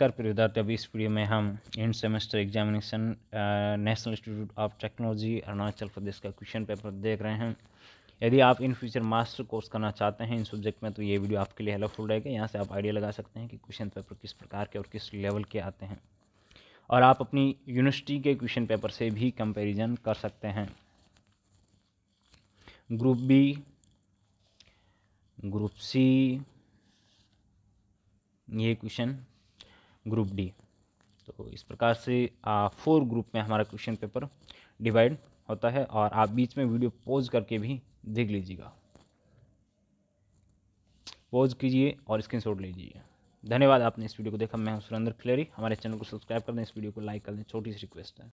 नमस्कार प्रिय विद्यार्थी अभी इस वीडियो में हम end semester examination National Institute of Technology Arunachal Pradesh का क्वेश्चन पेपर देख रहे हैं यदि आप इन फ्यूचर मास्टर कोर्स करना चाहते हैं इन सब्जेक्ट में तो ये वीडियो आपके लिए हेल्पफुल रहेगा यहाँ से आप आइडिया लगा सकते हैं कि क्वेश्चन पेपर किस प्रकार के और किस लेवल के आते हैं और आप अपनी यूनिवर्सिटी के क्वेश्चन पेपर से भी कंपेरिजन कर सकते हैं ग्रुप बी ग्रुप सी ये क्वेश्चन ग्रुप डी तो इस प्रकार से फोर ग्रुप में हमारा क्वेश्चन पेपर डिवाइड होता है और आप बीच में वीडियो पॉज करके भी देख लीजिएगा पॉज कीजिए और स्क्रीनशॉट लीजिए धन्यवाद आपने इस वीडियो को देखा मैं हूं सुरेंद्र खिलेरी हमारे चैनल को सब्सक्राइब कर दें इस वीडियो को लाइक कर दें छोटी सी रिक्वेस्ट है